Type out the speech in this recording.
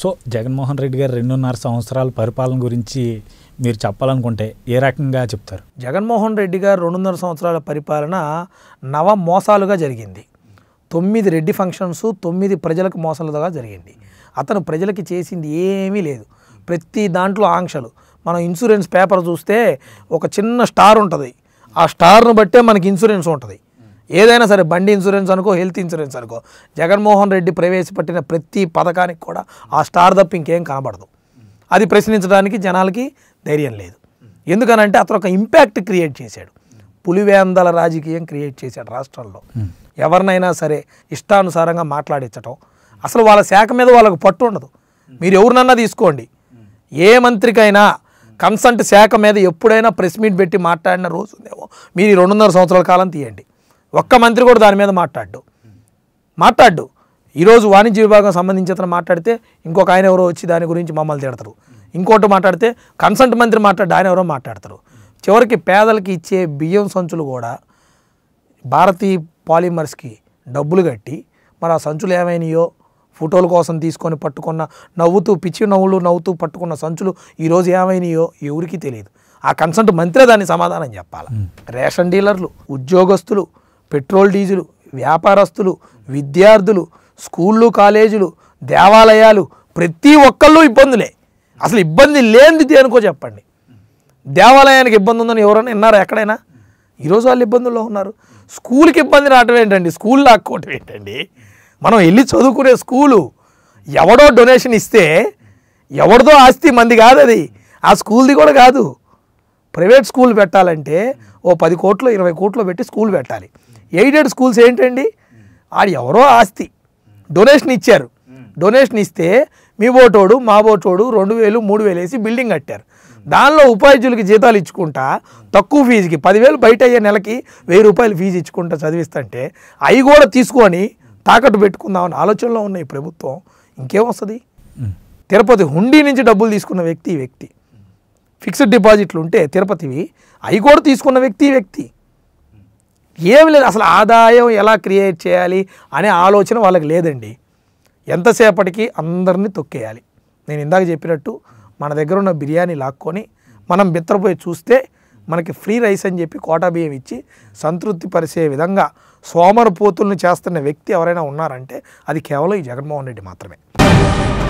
so Jaganmohan Reddy గారు రెండున్నర సంవత్సరాల పరిపాలన గురించి మీరు చెప్పాలనుకుంటే ఏ రకంగా చెప్తారు జగన్మోహన్ రెడ్డి గారు రెండున్నర సంవత్సరాల పరిపాలన నవ మోసాలుగా జరిగింది తొమ్మిది రెడ్డి ఫంక్షన్స్ తొమ్మిది ప్రజలకు మోసాలుగా జరిగింది అతను ప్రజలకి చేసింది ఏమీ లేదు ప్రతి దాంట్లో ఆంక్షలు మనం ఇన్సూరెన్స్ పేపర్ చూస్తే ఒక చిన్న స్టార్ ఉంటుంది ఆ స్టార్ను బట్టే మనకి ఇన్సూరెన్స్ ఉంటుంది ఏదైనా సరే బండి ఇన్సూరెన్స్ అనుకో హెల్త్ ఇన్సూరెన్స్ అనుకో జగన్మోహన్ రెడ్డి ప్రవేశపెట్టిన ప్రతి పథకానికి కూడా ఆ స్టార్ తప్ప ఇంకేం కనబడదు అది ప్రశ్నించడానికి జనాలకి ధైర్యం లేదు ఎందుకనంటే అతను ఒక ఇంపాక్ట్ క్రియేట్ చేశాడు పులివేందల రాజకీయం క్రియేట్ చేశాడు రాష్ట్రంలో ఎవరినైనా సరే ఇష్టానుసారంగా మాట్లాడించటం అసలు వాళ్ళ శాఖ మీద వాళ్ళకు పట్టు ఉండదు మీరు ఎవరినన్నా తీసుకోండి ఏ మంత్రికైనా కన్సల్ట్ శాఖ మీద ఎప్పుడైనా ప్రెస్ మీట్ పెట్టి మాట్లాడిన రోజు ఉందేమో మీరు ఈ రెండున్నర సంవత్సరాల కాలం తీయండి ఒక్క మంత్రి కూడా దాని మీద మాట్లాడు మాట్లాడు ఈరోజు వాణిజ్య విభాగం సంబంధించి అతను మాట్లాడితే ఇంకొక ఆయన ఎవరో వచ్చి దాని గురించి మమ్మల్ని తిడతారు ఇంకోటి మాట్లాడితే కన్సల్ట్ మంత్రి మాట్లాడి ఆయన ఎవరో మాట్లాడతారు చివరికి పేదలకి ఇచ్చే బియ్యం సంచులు కూడా భారతీ పాలిమర్స్కి డబ్బులు కట్టి మరి ఆ సంచులు ఏమైనాయో ఫోటోల కోసం తీసుకొని పట్టుకున్న నవ్వుతూ పిచ్చి నవ్వులు నవ్వుతూ పట్టుకున్న సంచులు ఈరోజు ఏమైనాయో ఎవరికీ తెలియదు ఆ కన్సల్ట్ మంత్రే దాన్ని సమాధానం చెప్పాలి రేషన్ డీలర్లు ఉద్యోగస్తులు పెట్రోల్ డీజిల్ వ్యాపారస్తులు విద్యార్థులు స్కూళ్ళు కాలేజీలు దేవాలయాలు ప్రతి ఒక్కళ్ళు ఇబ్బందులే అసలు ఇబ్బంది లేనిది అనుకో చెప్పండి దేవాలయానికి ఇబ్బంది ఉందని ఎవరైనా విన్నారు ఎక్కడైనా ఈరోజు వాళ్ళు ఇబ్బందుల్లో ఉన్నారు స్కూల్కి ఇబ్బంది రావటం ఏంటండి స్కూల్ లాక్కోవటం ఏంటండి మనం వెళ్ళి చదువుకునే స్కూలు ఎవడో డొనేషన్ ఇస్తే ఎవరిదో ఆస్తి మంది కాదు అది ఆ స్కూల్ది కూడా కాదు ప్రైవేట్ స్కూల్ పెట్టాలంటే ఓ పది కోట్లు ఇరవై కోట్లు పెట్టి స్కూల్ పెట్టాలి ఎయిడెడ్ స్కూల్స్ ఏంటండి ఆడు ఎవరో ఆస్తి డొనేషన్ ఇచ్చారు డొనేషన్ ఇస్తే మీ ఓటోడు మా ఓటోడు రెండు వేలు మూడు వేలు వేసి బిల్డింగ్ కట్టారు దానిలో ఉపాధ్యులకి జీతాలు ఇచ్చుకుంటా తక్కువ ఫీజుకి పదివేలు బయట అయ్యే నెలకి వెయ్యి రూపాయలు ఫీజు ఇచ్చుకుంటా చదివిస్తుంటే అవి కూడా తీసుకొని తాకట్టు పెట్టుకుందామని ఆలోచనలో ఉన్న ఈ ప్రభుత్వం ఇంకేమొస్తుంది తిరుపతి హుండీ నుంచి డబ్బులు తీసుకున్న వ్యక్తి వ్యక్తి ఫిక్స్డ్ డిపాజిట్లు ఉంటే తిరుపతివి అవి కూడా తీసుకున్న వ్యక్తి వ్యక్తి ఏమి లేదు అసలు ఆదాయం ఎలా క్రియేట్ చేయాలి అనే ఆలోచన వాళ్ళకి లేదండి ఎంతసేపటికి అందరినీ తొక్కేయాలి నేను ఇందాక చెప్పినట్టు మన దగ్గర ఉన్న బిర్యానీ లాక్కొని మనం మిత్రపోయి చూస్తే మనకి ఫ్రీ రైస్ అని చెప్పి కోటా బియ్యం ఇచ్చి సంతృప్తి పరిచే విధంగా సోమరపోతుల్ని చేస్తున్న వ్యక్తి ఎవరైనా ఉన్నారంటే అది కేవలం ఈ జగన్మోహన్ రెడ్డి మాత్రమే